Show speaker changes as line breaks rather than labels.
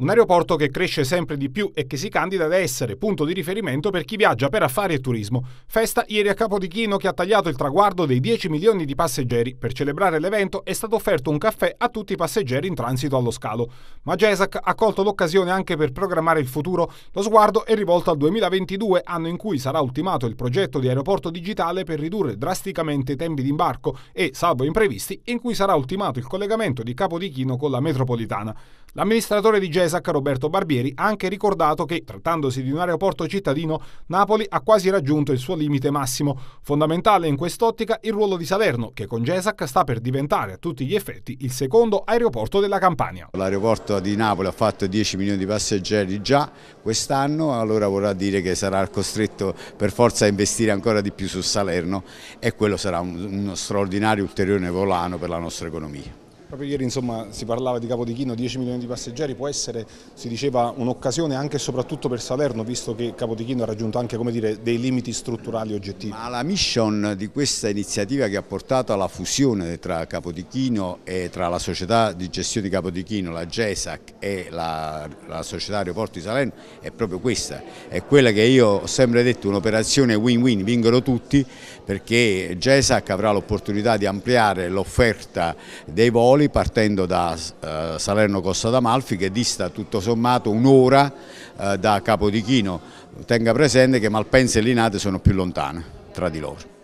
Un aeroporto che cresce sempre di più e che si candida ad essere punto di riferimento per chi viaggia per affari e turismo. Festa ieri a Capodichino che ha tagliato il traguardo dei 10 milioni di passeggeri. Per celebrare l'evento è stato offerto un caffè a tutti i passeggeri in transito allo scalo. Ma Gesac ha colto l'occasione anche per programmare il futuro. Lo sguardo è rivolto al 2022, anno in cui sarà ultimato il progetto di aeroporto digitale per ridurre drasticamente i tempi di imbarco e, salvo imprevisti, in cui sarà ultimato il collegamento di Capodichino con la metropolitana. L'amministratore di Gesac Isaac Roberto Barbieri ha anche ricordato che, trattandosi di un aeroporto cittadino, Napoli ha quasi raggiunto il suo limite massimo. Fondamentale in quest'ottica il ruolo di Salerno, che con GESAC sta per diventare a tutti gli effetti il secondo aeroporto della Campania.
L'aeroporto di Napoli ha fatto 10 milioni di passeggeri già quest'anno, allora vorrà dire che sarà costretto per forza a investire ancora di più su Salerno e quello sarà uno straordinario ulteriore volano per la nostra economia.
Proprio ieri insomma, si parlava di Capodichino, 10 milioni di passeggeri, può essere, si diceva, un'occasione anche e soprattutto per Salerno, visto che Capodichino ha raggiunto anche dire, dei limiti strutturali oggettivi.
Ma la mission di questa iniziativa che ha portato alla fusione tra Capodichino e tra la società di gestione di Capodichino, la GESAC e la, la società Aeroporti di Salerno è proprio questa, è quella che io ho sempre detto un'operazione win-win, vincono tutti perché GESAC avrà l'opportunità di ampliare l'offerta dei voli voli partendo da eh, Salerno Costa d'Amalfi che dista tutto sommato un'ora eh, da Capodichino. Tenga presente che Malpensa e Linate sono più lontane tra di loro.